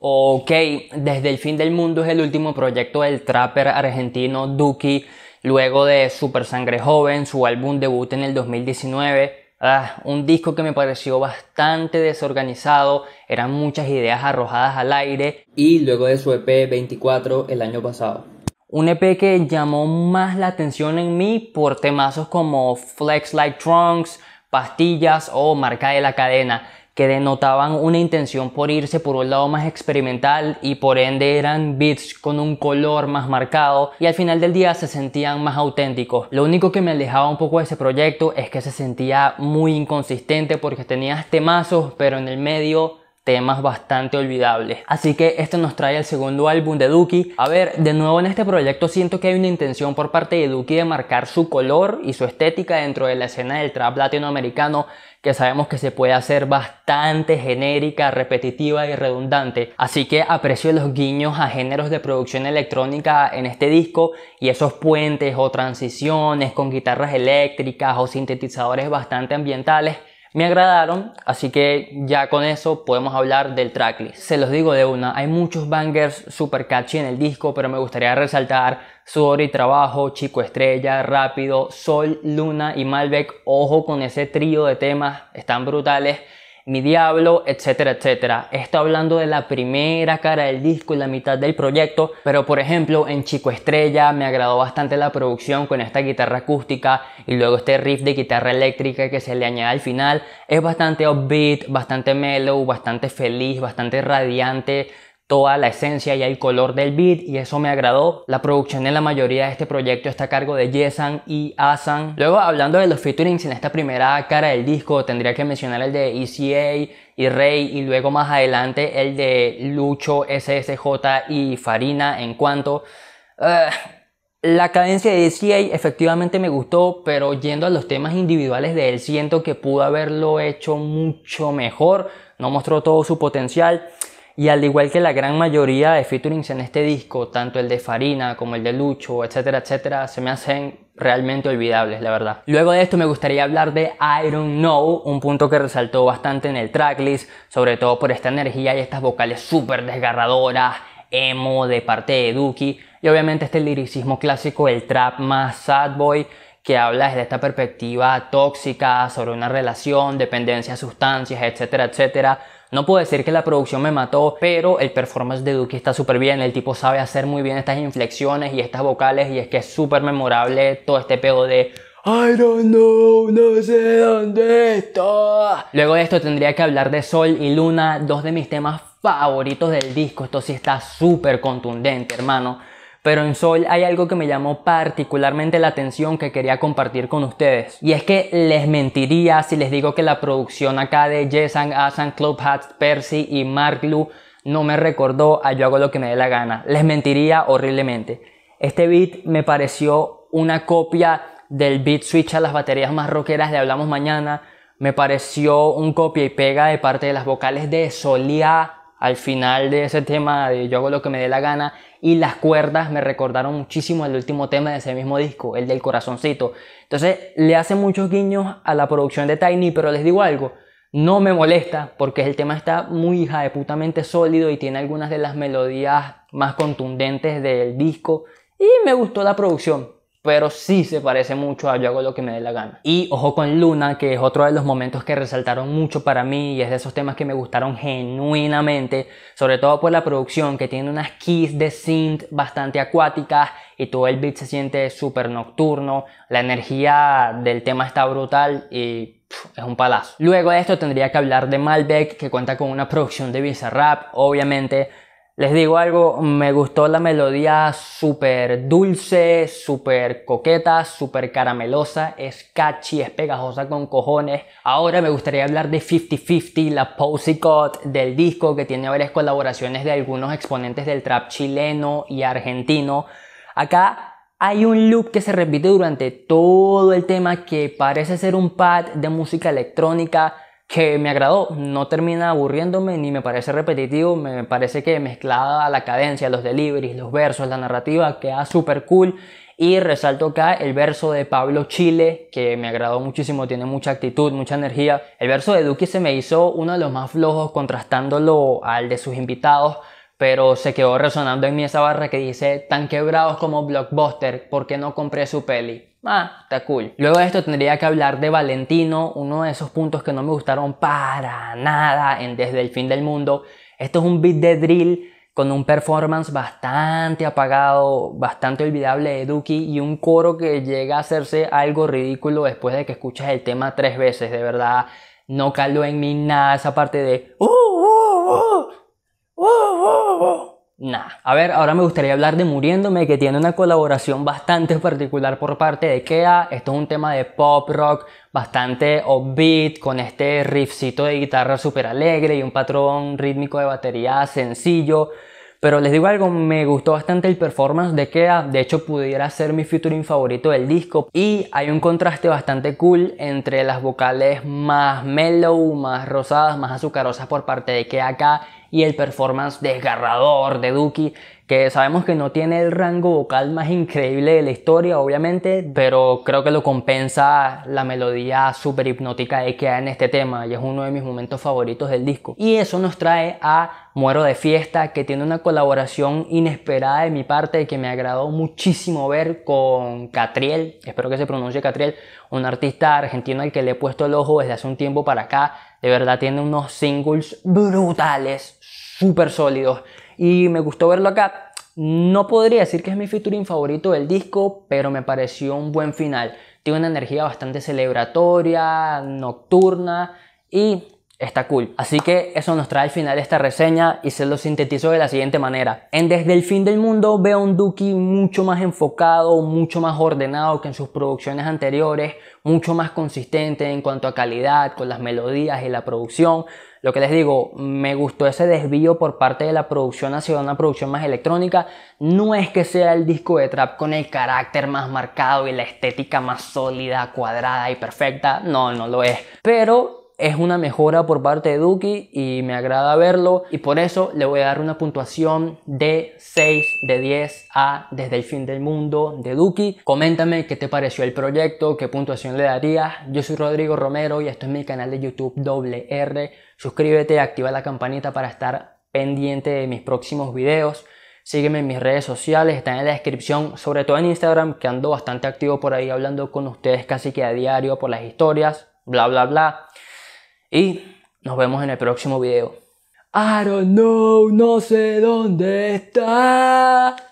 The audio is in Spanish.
Ok, desde el fin del mundo es el último proyecto del trapper argentino Duki, luego de Super Sangre Joven, su álbum debut en el 2019. Ah, un disco que me pareció bastante desorganizado, eran muchas ideas arrojadas al aire. Y luego de su EP 24 el año pasado. Un EP que llamó más la atención en mí por temazos como Flex Like Trunks, Pastillas o Marca de la Cadena que denotaban una intención por irse por un lado más experimental y por ende eran beats con un color más marcado y al final del día se sentían más auténticos. Lo único que me alejaba un poco de ese proyecto es que se sentía muy inconsistente porque tenías temazos pero en el medio temas bastante olvidables. Así que esto nos trae el segundo álbum de Duki. A ver, de nuevo en este proyecto siento que hay una intención por parte de Duki de marcar su color y su estética dentro de la escena del trap latinoamericano que sabemos que se puede hacer bastante genérica, repetitiva y redundante. Así que aprecio los guiños a géneros de producción electrónica en este disco y esos puentes o transiciones con guitarras eléctricas o sintetizadores bastante ambientales me agradaron, así que ya con eso podemos hablar del tracklist. Se los digo de una, hay muchos bangers super catchy en el disco, pero me gustaría resaltar Sudor y Trabajo, Chico Estrella, Rápido, Sol, Luna y Malbec. Ojo con ese trío de temas, están brutales. Mi Diablo, etcétera, etcétera. Está hablando de la primera cara del disco y la mitad del proyecto, pero por ejemplo en Chico Estrella me agradó bastante la producción con esta guitarra acústica y luego este riff de guitarra eléctrica que se le añade al final. Es bastante upbeat, bastante mellow, bastante feliz, bastante radiante toda la esencia y el color del beat y eso me agradó. La producción en la mayoría de este proyecto está a cargo de Yesan y Asan. Luego hablando de los featurings en esta primera cara del disco tendría que mencionar el de ECA y Rey y luego más adelante el de Lucho, SSJ y Farina en cuanto... Eh, la cadencia de ECA efectivamente me gustó, pero yendo a los temas individuales de él, siento que pudo haberlo hecho mucho mejor, no mostró todo su potencial. Y al igual que la gran mayoría de featurings en este disco, tanto el de Farina como el de Lucho, etcétera, etcétera, se me hacen realmente olvidables, la verdad. Luego de esto me gustaría hablar de I Don't Know, un punto que resaltó bastante en el tracklist, sobre todo por esta energía y estas vocales súper desgarradoras, emo de parte de Duki, y obviamente este liricismo clásico, el trap más sad boy, que habla desde esta perspectiva tóxica sobre una relación, dependencia a sustancias, etcétera, etcétera no puedo decir que la producción me mató, pero el performance de Duki está súper bien. El tipo sabe hacer muy bien estas inflexiones y estas vocales y es que es súper memorable todo este pedo de I don't know, no sé dónde está. Luego de esto tendría que hablar de Sol y Luna, dos de mis temas favoritos del disco. Esto sí está súper contundente, hermano pero en Sol hay algo que me llamó particularmente la atención que quería compartir con ustedes. Y es que les mentiría si les digo que la producción acá de Jason Asan, Club Hats, Percy y Mark Lu no me recordó a Yo hago lo que me dé la gana. Les mentiría horriblemente. Este beat me pareció una copia del beat switch a las baterías más rockeras de Hablamos Mañana. Me pareció un copia y pega de parte de las vocales de Solia al final de ese tema de Yo hago lo que me dé la gana y las cuerdas me recordaron muchísimo el último tema de ese mismo disco, el del corazoncito. Entonces le hace muchos guiños a la producción de Tiny, pero les digo algo, no me molesta porque el tema está muy hija de putamente sólido y tiene algunas de las melodías más contundentes del disco y me gustó la producción pero sí se parece mucho a Yo hago lo que me dé la gana. Y Ojo con Luna, que es otro de los momentos que resaltaron mucho para mí y es de esos temas que me gustaron genuinamente, sobre todo por la producción que tiene unas keys de synth bastante acuáticas y todo el beat se siente súper nocturno, la energía del tema está brutal y es un palazo. Luego de esto tendría que hablar de Malbec, que cuenta con una producción de rap obviamente les digo algo, me gustó la melodía súper dulce, súper coqueta, súper caramelosa, es catchy, es pegajosa con cojones. Ahora me gustaría hablar de 50-50, la posicote del disco que tiene varias colaboraciones de algunos exponentes del trap chileno y argentino. Acá hay un loop que se repite durante todo el tema que parece ser un pad de música electrónica que me agradó, no termina aburriéndome ni me parece repetitivo, me parece que mezclada la cadencia, los deliveries, los versos, la narrativa, queda súper cool. Y resalto acá el verso de Pablo Chile, que me agradó muchísimo, tiene mucha actitud, mucha energía. El verso de Duque se me hizo uno de los más flojos, contrastándolo al de sus invitados, pero se quedó resonando en mí esa barra que dice, tan quebrados como Blockbuster, ¿por qué no compré su peli? ah, está cool. Luego de esto tendría que hablar de Valentino, uno de esos puntos que no me gustaron para nada en Desde el fin del mundo. Esto es un beat de drill con un performance bastante apagado, bastante olvidable de Duki y un coro que llega a hacerse algo ridículo después de que escuchas el tema tres veces, de verdad. No caló en mí nada esa parte de... Uh, uh, Nah. A ver, ahora me gustaría hablar de Muriéndome, que tiene una colaboración bastante particular por parte de Kea. Esto es un tema de pop rock bastante upbeat, con este riffcito de guitarra súper alegre y un patrón rítmico de batería sencillo. Pero les digo algo, me gustó bastante el performance de Kea, de hecho pudiera ser mi featuring favorito del disco y hay un contraste bastante cool entre las vocales más mellow, más rosadas, más azucarosas por parte de Kea acá y el performance desgarrador de Duki que sabemos que no tiene el rango vocal más increíble de la historia, obviamente, pero creo que lo compensa la melodía super hipnótica que hay en este tema y es uno de mis momentos favoritos del disco. Y eso nos trae a Muero de Fiesta, que tiene una colaboración inesperada de mi parte que me agradó muchísimo ver con Catriel, espero que se pronuncie Catriel, un artista argentino al que le he puesto el ojo desde hace un tiempo para acá. De verdad tiene unos singles brutales, súper sólidos y me gustó verlo acá. No podría decir que es mi featuring favorito del disco, pero me pareció un buen final. Tiene una energía bastante celebratoria, nocturna y Está cool. Así que eso nos trae al final esta reseña y se lo sintetizo de la siguiente manera. En Desde el fin del mundo veo un Dookie mucho más enfocado, mucho más ordenado que en sus producciones anteriores, mucho más consistente en cuanto a calidad, con las melodías y la producción. Lo que les digo, me gustó ese desvío por parte de la producción hacia una producción más electrónica. No es que sea el disco de trap con el carácter más marcado y la estética más sólida, cuadrada y perfecta. No, no lo es. Pero es una mejora por parte de Duki y me agrada verlo y por eso le voy a dar una puntuación de 6 de 10 a Desde el fin del mundo de Duki. Coméntame qué te pareció el proyecto, qué puntuación le darías. Yo soy Rodrigo Romero y esto es mi canal de YouTube WR. Suscríbete, activa la campanita para estar pendiente de mis próximos videos. Sígueme en mis redes sociales, están en la descripción, sobre todo en Instagram, que ando bastante activo por ahí hablando con ustedes casi que a diario por las historias, bla, bla, bla. Y nos vemos en el próximo video. I don't know, no sé dónde está.